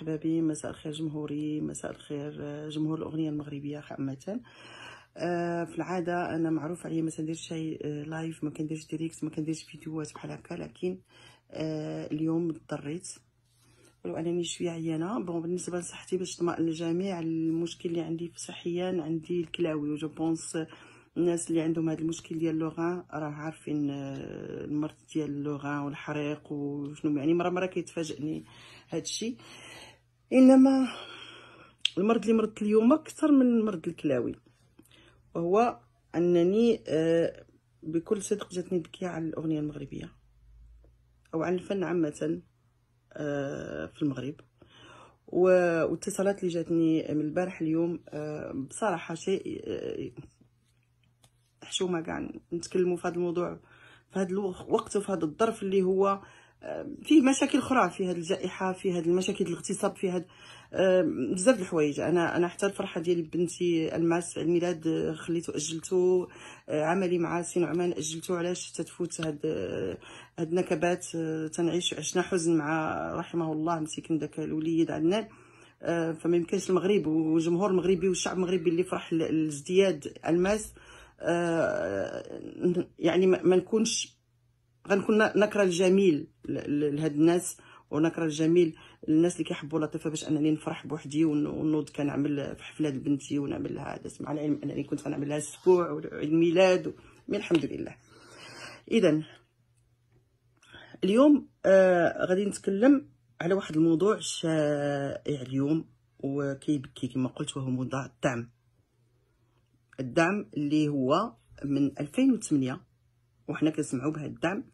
حبايبي مساء الخير جمهوري مساء الخير آه، جمهور الاغنيه المغربيه عامه آه، في العاده انا معروف عليا ما تنديرش شي لايف آه، ما كنديرش ديريكت ما كنديرش فيديوهات بحال هكا لكن اليوم اضطريت ولو انني شويه عيانه بون بالنسبه لصحتي باش نطمئن الجميع المشكل اللي عندي صحيا عندي الكلاوي وجو بونس الناس اللي عندهم هذا المشكل ديال اللغه راه عارفين المرض ديال اللغه والحريق وشنو يعني مره مره كيتفاجئني هذا الشيء انما المرض اللي مرضت اليوم اكثر من مرض الكلاوي وهو انني آه، بكل صدق جاتني بكية على الاغنيه المغربيه او على الفن عامه آه، في المغرب والاتصالات اللي جاتني من البارح اليوم آه، بصراحه شيء حشومه كاع نتكلموا في هذا الموضوع في هذا الوقت وفي هذا الظرف اللي هو فيه مشاكل اخرى في هذه الجائحه في هذه المشاكل الاغتصاب في هذا بزاف د الحوايج انا انا حتى الفرحه ديال بنتي الماس الميلاد خليته اجلته آه، عملي مع سي نعمان اجلته علاش تتفوت هاد آه، هاد النكبات آه، تنعيش عشنا حزن مع رحمه الله مسكين داك الوليد عندنا فما يمكنش المغرب والجمهور المغربي والشعب المغربي اللي فرح لازدياد الماس يعني ما نكونش غنكون نكره الجميل لهاد الناس ونكره الجميل الناس اللي كيحبوا لطيفه باش انني نفرح بوحدي ونوض كنعمل في حفله لبنتي ونعمل لها هذا مع العلم انني كنت غنعمل لها اسبوع وعيد ميلاد و... الحمد لله اذا اليوم آه غادي نتكلم على واحد الموضوع شائع اليوم وكيبكي كما قلت وهو موضوع الدعم الدعم اللي هو من 2008 وحنا كنسمعوا بهذا الدعم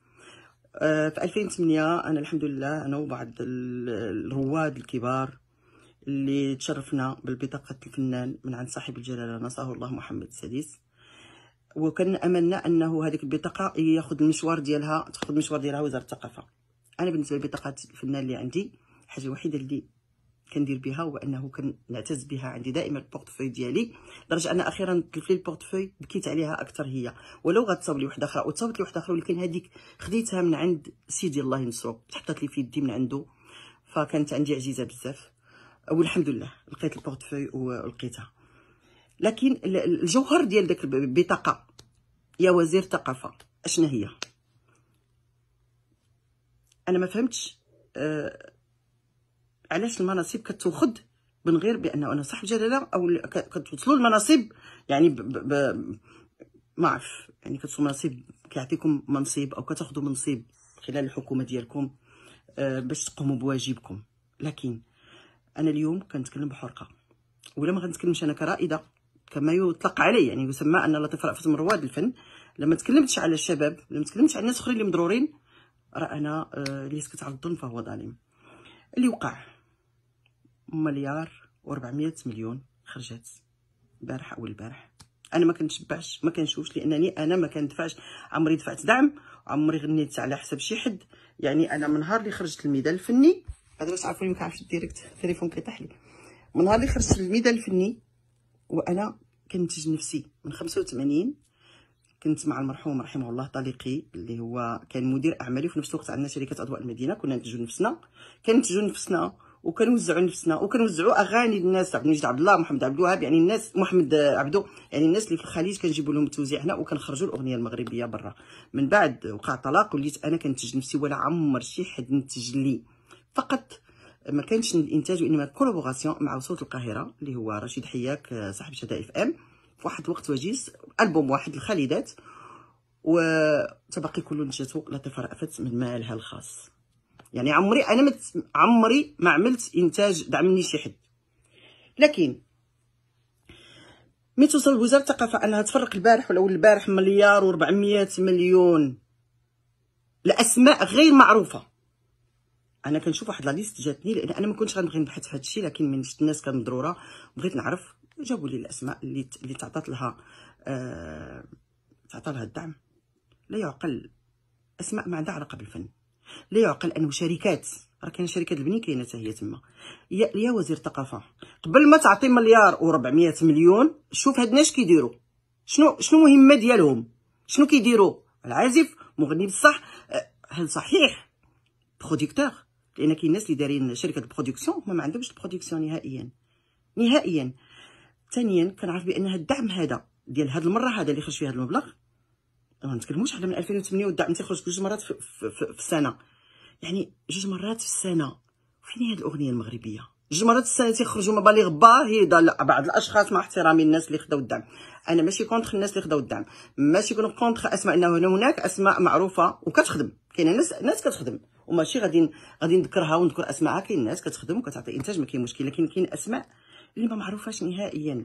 آه، في 2008 انا الحمد لله انا وبعض الرواد الكبار اللي تشرفنا بالبطاقة الفنان من عند صاحب الجلالة نصاه الله محمد السادس وكان أملنا أنه هذيك البطاقة ياخذ المشوار ديالها تاخذ المشوار ديالها وزارة الثقافة أنا بالنسبة لبطاقة الفنان اللي عندي الحاجة الوحيدة اللي كندير بها هو انه كنعتز بها عندي دائما البورتفوي ديالي لدرجه انا اخيرا تلف لي البورتفوي بكيت عليها اكثر هي ولو غتصاوب لي وحده اخرى وتصاوبت لي وحده اخرى ولكن هذيك خديتها من عند سيدي الله ينصرو تحطت لي في يدي من عنده فكانت عندي عزيزه بزاف والحمد لله لقيت البورتفوي ولقيتها لكن الجوهر ديال داك البطاقه يا وزير الثقافه اشنا هي انا ما فهمتش أه علاش المناصب كتوخذ من غير بانه انا صاحب جلاله او كتوصلوا المناصب يعني ب ب ب ما عرف يعني كتوصلوا مناصب كيعطيكم منصب او كتاخذوا منصب خلال الحكومه ديالكم آه باش تقوموا بواجبكم لكن انا اليوم كنتكلم بحرقه ولا ما غنتكلمش انا كرائده كما يطلق علي يعني يسمى ان لطيف رأفت من رواد الفن لما تكلمتش على الشباب لما تكلمتش على الناس اخرين اللي مضرورين راه انا آه اللي يسكت على الظلم فهو ظالم اللي وقع مليار و400 مليون خرجت البارح او البارح انا ما كنتبعش ما كنشوفش لانني انا ما كندفعش عمري دفعت دعم عمري غنيت على حساب شي حد يعني انا من نهار اللي خرجت الميدان الفني هذا باش عارفوني ما كنعرفش الديريكت التليفون كيطيح لي من نهار اللي خرجت الميدان الفني وانا كنتج نفسي من 85 كنت مع المرحوم رحمه الله طليقي اللي هو كان مدير اعمالي وفي نفس الوقت عندنا شركه اضواء المدينه كنا ننتجو نفسنا كنتجو نفسنا وكنوزعوا نفسنا وكنوزعوا اغاني للناس عبد المجيد عبد الله محمد عبد الوهاب يعني الناس محمد عبدو يعني الناس اللي في الخليج كنجيبوا لهم التوزيع هنا وكنخرجوا الاغنيه المغربيه برا من بعد وقع طلاق وليت انا كنتج نفسي ولا عمر شي حد نتج لي فقط ما كانش الانتاج وانما كولابوراسيون مع صوت القاهره اللي هو رشيد حياك آه، صاحب شتاء اف ام في واحد الوقت وجيز البوم واحد الخالدات وتبقي كل نجاته لا رأفت من مالها الخاص يعني عمري انا مت عمري ما عملت انتاج دعمني شي حد لكن ملي توصل وزاره الثقافه انها تفرق البارح ولا البارح مليار و400 مليون لاسماء غير معروفه انا كنشوف واحد لا ليست جاتني لان انا ما كنتش غنبغي نبحث هذا الشيء لكن من شفت الناس ضروره بغيت نعرف جابوا لي الاسماء اللي اللي تعطات لها آه تعطى لها الدعم لا يعقل اسماء ما عندها علاقه بالفن لا يعقل انه شركات راه كاين شركه البني كاينه حتى هي تما يا, يا وزير الثقافه قبل ما تعطي مليار و400 مليون شوف هاد الناس كيديروا شنو شنو المهمه ديالهم شنو كيديروا العازف مغني بصح أه، هل صحيح بروديكتور لان كاين الناس اللي دايرين شركه البرودكسيون ما عندهمش البرودكسيون نهائيا نهائيا ثانيا كنعرف بان هاد الدعم هذا ديال هاد المره هذا اللي خرج فيه هاد المبلغ ما نتكلموش حنا من 2008 والدعم تيخرج جوج مرات في, في, في, في السنه يعني جوج مرات في السنه فين هي هاد الاغنيه المغربيه جوج مرات في السنه تيخرجوا مبالغ باهظه بعض الاشخاص مع احترامي الناس اللي خداو الدعم انا ماشي كونتر الناس اللي خداو الدعم ماشي كون كونتر اسماء انه هنا هناك اسماء معروفه وكتخدم كاينه ناس ناس كتخدم وماشي غادي غادي نذكرها ونذكر اسماءها كاين ناس كتخدم وكتعطي انتاج ما كاين مشكل لكن كاين اسماء اللي ما معروفاش نهائيا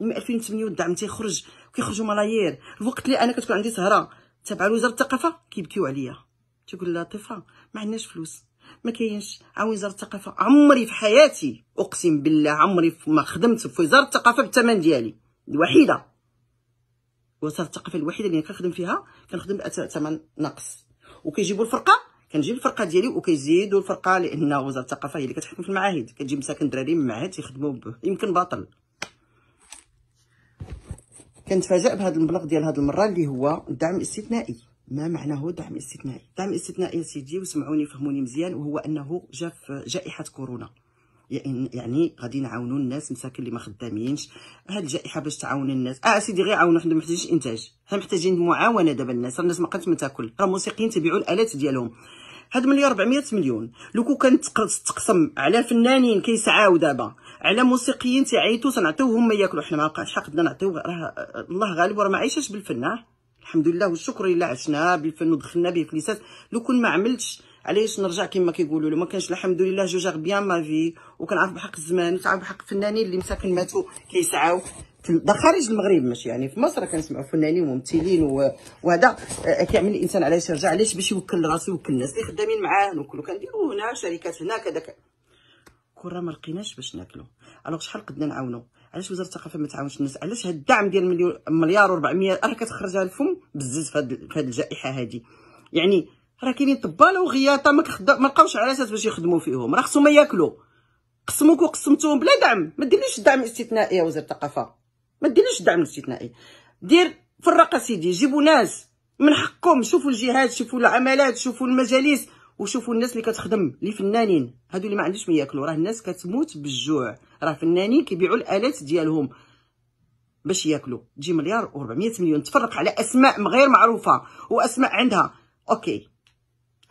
من 2008 والدعم تيخرج كيخرجوا ملايير الوقت اللي انا كتكون عندي سهره تابعه لوزاره الثقافه كيبكيو عليا تيقول لها ما عندناش فلوس ما كاينش عن وزاره الثقافه عمري في حياتي اقسم بالله عمري ما خدمت في وزاره الثقافه بالثمن ديالي الوحيده وزاره الثقافه الوحيده اللي كنخدم فيها كنخدم بثمن ناقص وكيجيبوا الفرقه كنجيب الفرقه ديالي وكيزيدوا الفرقه لان وزاره الثقافه هي اللي كتحكم في المعاهد كتجيب مساكن دراري من معهد يخدموا يمكن باطل كنتفاجئ بهذا المبلغ ديال هذه المره اللي هو دعم استثنائي ما معناه دعم استثنائي دعم استثنائي يا سيدي وسمعوني فهموني مزيان وهو انه جا في جائحه كورونا يعني, يعني غادي نعاونوا الناس مساكن اللي ما خدامينش هاد الجائحه باش تعاون الناس اه سيدي غير عاونوا حنا محتاجينش انتاج حنا محتاجين معاونه دابا الناس الناس ما بقاتش ما تاكل راه موسيقيين تبيعوا الالات ديالهم هاد مليار 400 مليون لو كان تقسم على فنانين كيسعاو دابا على موسيقيين تاع عيتو تنعطيو هما ياكلوا حنا ما بقاش حقدنا نعطيو راه الله غالب وراه ما عايشاش بالفن الحمد لله والشكر الا عشنا بالفن ودخلنا به في ليسات لو كون ما عملتش علاش نرجع كما كيقولوا لو ما كانش الحمد لله جوج بيان ما في وكنعرف بحق الزمان وكنعرف بحق الفنانين اللي مساكن ماتوا كيسعاو ده خارج المغرب ماشي يعني في مصر كنسمعوا فنانين وممثلين وهذا آه، كيعمل الانسان علاش يرجع علاش باش يوكل راسو يوكل الناس اللي خدامين معاه وكلو كنديروا هنا شركات هنا كذا كرة ما لقيناش باش ناكلو الوغ شحال قدنا نعاونو علاش وزاره الثقافه ما تعاونش الناس علاش هاد الدعم ديال مليون مليار و400 راه كتخرجها الفم بزز فهاد فهاد الجائحه هادي يعني راه كاينين طباله وغياطه ما ما لقاوش اساس باش يخدموا فيهم راه خصهم ياكلوا قسموك وقسمتوهم بلا دعم ما ديرليش الدعم الاستثنائي يا وزير الثقافه ما ديرليش الدعم الاستثنائي دير فرق سيدي جيبوا ناس من حقكم شوفوا الجهات شوفوا العملات شوفوا المجالس وشوفوا الناس اللي كتخدم لي فنانين هادو اللي ما عندوش ما ياكلوا راه الناس كتموت بالجوع راه فنانين كيبيعوا الالات ديالهم باش ياكلوا تجي مليار و400 مليون تفرق على اسماء غير معروفه واسماء عندها اوكي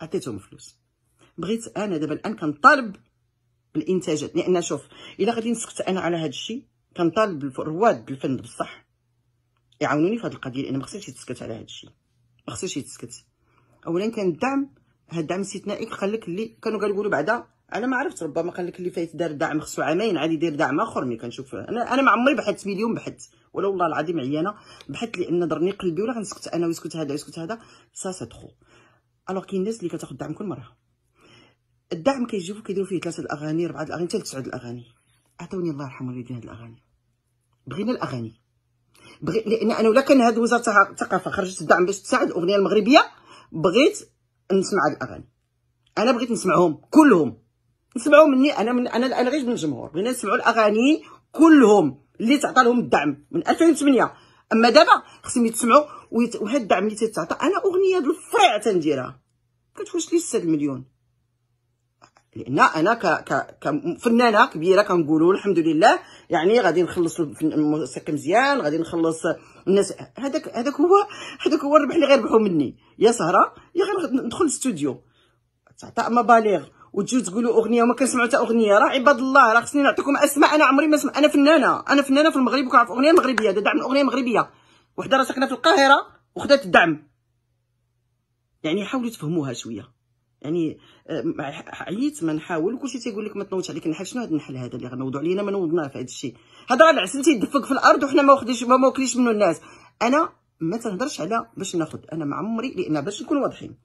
عطيتهم فلوس بغيت انا دابا الان كنطالب بالانتاجات لان شوف الا غادي نسكت انا على هذا الشيء كنطالب رواد بالفن بصح يعاونوني في هذه القضيه لان ما خصنيش يتسكت على هذا الشيء ما خصنيش يتسكت اولا كندعم هاد الدعم الاستثنائي قال لك اللي كانوا يقولوا بعدا انا ما عرفت ربما قال لك اللي فايت دار دعم خصو عامين عاد يدير دعم اخر ملي كنشوف انا انا ما عمري بحثت مليون بحثت ولا والله العظيم عيانه بحثت لان ضرني قلبي ولا غنسكت انا ويسكت هذا ويسكت هذا سا سا تخو الوغ كاين الناس اللي كتاخذ الدعم كل مره الدعم كيجيبو كيديروا فيه ثلاثه الاغاني اربعه الاغاني حتى تسعه الاغاني عطوني الله يرحم والدينا هاد الاغاني بغينا الاغاني بغي لان انا ولا كان هاد وزاره الثقافه خرجت الدعم باش تساعد الاغنيه المغربيه بغيت نسمع هاد الاغاني انا بغيت نسمعهم كلهم نسمعهم مني انا من انا انا غير من الجمهور بغينا نسمعوا الاغاني كلهم اللي تعطى لهم الدعم من 2008 اما دابا خصهم يتسمعوا وهذا الدعم اللي تتعطى انا اغنيه الفريعه تنديرها كتخش لي 6 مليون لان انا ك ك كفنانه كبيره كنقولوا الحمد لله يعني غادي نخلص الموسيقى مزيان غادي نخلص الناس هذاك هذاك هو هذاك هو الربح اللي غيربحوا مني يا سهره يا غير ندخل الاستوديو تعطى مبالغ وتجيو تقولوا اغنيه وما كنسمعوا حتى اغنيه راه عباد الله راه خصني نعطيكم اسماء انا عمري ما سمع انا فنانه انا فنانه في المغرب وكنعرف اغنيه مغربيه دعم من اغنيه مغربيه وحده راه ساكنه في القاهره وخدات الدعم يعني حاولوا تفهموها شويه يعني آه، عييت ما نحاول وكلشي تيقول لك ما تنوضش عليك النحل شنو هذا النحل هذا اللي غنوضوا علينا ما نوضناه في هذا الشيء هضره العسل تيدفق في الارض وحنا ما واخديش ما ماكليش منه الناس انا ما تنهضرش على باش ناخذ انا مع عمري لان باش نكون واضحين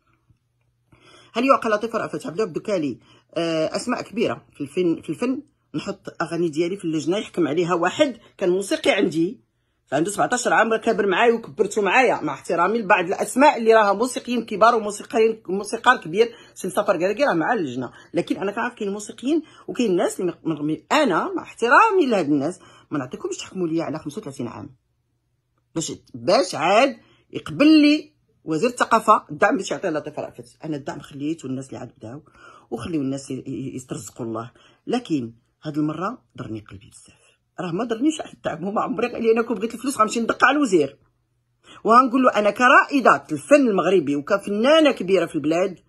هل يعقل لطيف رأفت عبد الدكالي آه، اسماء كبيره في الفن في الفن نحط اغاني ديالي في اللجنه يحكم عليها واحد كان موسيقي عندي عنده 17 عام كبر معايا وكبرته معايا مع احترامي لبعض الاسماء اللي راها موسيقيين كبار وموسيقيين موسيقار كبير سن سفر كراكي راه مع اللجنه لكن انا كنعرف كاين موسيقيين وكاين الناس اللي من انا مع احترامي لهاد الناس ما نعطيكمش تحكموا ليا على 35 عام باش باش عاد يقبل لي وزير الثقافه الدعم باش يعطيه لطيف رأفت انا الدعم خليت الناس اللي عاد بداو وخليو الناس يسترزقوا الله لكن هاد المره ضرني قلبي بزاف راه ما ضرنيش حتى ما عمري قال لي انا كون بغيت الفلوس غنمشي ندق على الوزير وغنقول له انا كرائده الفن المغربي وكفنانه كبيره في البلاد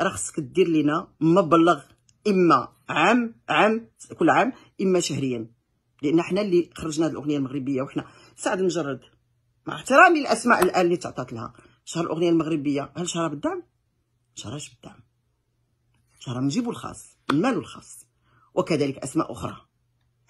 راه خصك دير لينا مبلغ اما عام عام كل عام اما شهريا لان حنا اللي خرجنا هذه الاغنيه المغربيه وحنا سعد مجرد مع احترامي الاسماء الان اللي تعطات لها شهر الاغنيه المغربيه هل شهرها بالدعم شهرهاش بالدعم شهرها نجيبو الخاص المال الخاص وكذلك اسماء اخرى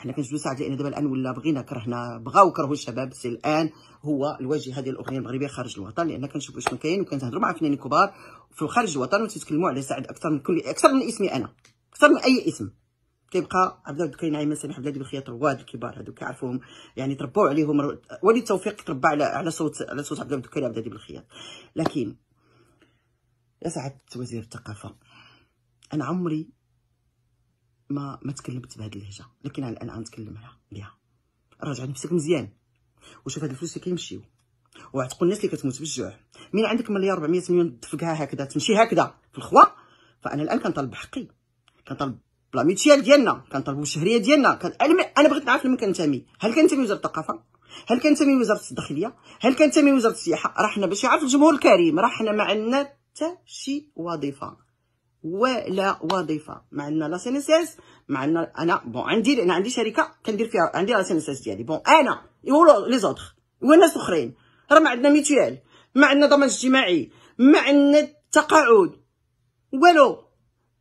حنا كنجلسوا ساعة لان دابا الان ولا بغينا كرهنا بغاو كرهوا الشباب سي الان هو الواجهه ديال الاغنيه المغربيه خارج الوطن لان كنشوفوا شنو كاين وكنتهضروا مع فنانين كبار في خارج الوطن وتتكلموا على سعد اكثر من كل اكثر من اسمي انا اكثر من اي اسم كيبقى عبد الله الدكري نعيم سامح بلادي بالخياط رواد الكبار هادو كيعرفوهم يعني تربوا عليهم وليد توفيق تربى على على صوت على صوت عبد الله الدكري عبد الله بالخياط لكن يا سعد وزير الثقافه انا عمري ما ما تكلمت بهذه اللهجه لكن على الان غنتكلم بها راجع نفسك مزيان وشوف هاد الفلوس اللي كيمشيو وعتقوا الناس اللي كتموت بالجوع من عندك مليار 400 مليون تفكها هكذا تمشي هكذا في الخوا فانا الان كنطالب بحقي كنطالب بلا ميتيال ديالنا كنطالبوا الشهريه ديالنا كان... انا بغيت نعرف لمن كنتمي هل كنتمي وزاره الثقافه هل كنتمي وزاره الداخليه هل كنتمي وزاره السياحه راه حنا باش يعرف الجمهور الكريم راه حنا ما عندنا حتى شي وظيفه ولا وظيفه ما عندنا لا سي ان اس اس ما عندنا انا بون عندي انا عندي شركه كندير فيها عندي لا سي ان اس اس ديالي بون انا ولا لي زوتر والناس اخرين راه ما عندنا ميتوال ما عندنا ضمان اجتماعي ما عندنا تقاعد والو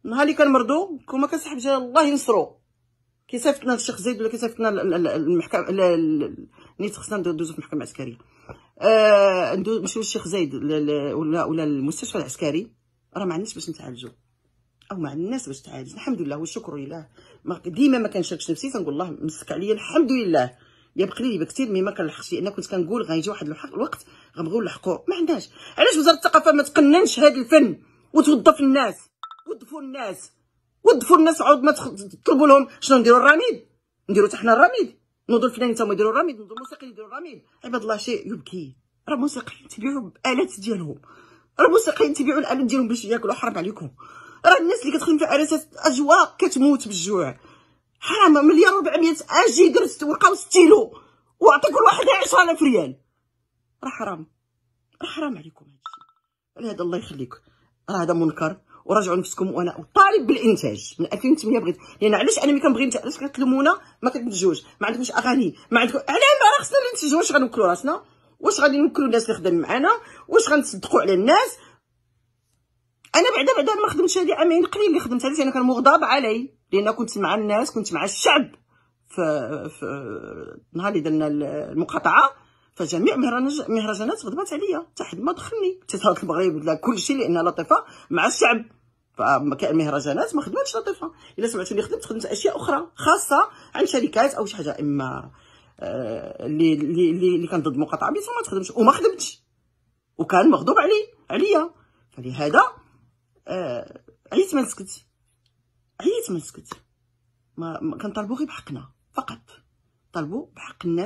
نهار اللي كنمرضوا كما كنسحب الله ينصرو كيسافتنا الشيخ زيد ولا كيصيفط لنا المحكمه نيت خصنا ندوزو في المحكمه العسكريه آه نمشيو للشيخ زايد ولا ولا المستشفى العسكري راه ما عندناش باش نتعالجو او مع الناس باش تعالج الحمد لله والشكر لله ديما ما كنشكش نفسي تنقول الله مسك عليا الحمد لله يبقى لي بكثير ما كنلحقش لان كنت كنقول غيجي واحد الوقت غنبغيو نلحقو ما عندهاش علاش وزاره الثقافه ما تقننش هذا الفن وتوظف الناس وظفوا الناس وظفوا الناس عاود ما تطلبوا لهم شنو نديروا الرميد نديروا حنا الرميد نوضوا الفنانين تما يديروا الرميد نوضوا الموسيقيين يديروا الرميد عباد الله شيء يبكي راه الموسيقيين تبيعوا الالات ديالهم راه الموسيقيين تبيعوا الالات ديالهم باش ياكلوا حرب عليكم راه الناس اللي كتخدم في عراسات اجواء كتموت بالجوع حرام مليار 400 اجي درت ورقه وستيلو وعطي كل واحد 10000 ريال راه حرام راه حرام عليكم هادشي هذا الله يخليك راه هذا منكر وراجعوا نفسكم وانا طالب بالانتاج من 2008 بغيت لان علاش انا ملي كنبغي علاش كتلمونا ما كتنتجوش ما عندكمش اغاني ما عندكم علاه ما خصنا ننتجوا واش غنوكلوا راسنا واش غادي نوكلوا الناس اللي خدام معانا واش غنصدقوا على الناس انا بعدا بعدا ما خدمتش هذه عامين قليل اللي خدمت هذه انا كان مغضب علي لان كنت مع الناس كنت مع الشعب في ف... نهار اللي درنا المقاطعه فجميع مهرجانات غضبات عليا حتى حد ما دخلني اتصالات المغرب لا كلشي لان لطيفه مع الشعب مهرجانات ما خدمتش لطيفه الا سمعتوني خدمت خدمت اشياء اخرى خاصه عن شركات او شي حاجه اما آه، اللي اللي اللي كان ضد المقاطعه بيتو ما تخدمش وما خدمتش وكان مغضوب علي عليا فلهذا آه عييت ما نسكت عييت ما نسكت ما, كنطالبو غير بحقنا فقط طالبوا بحق الناس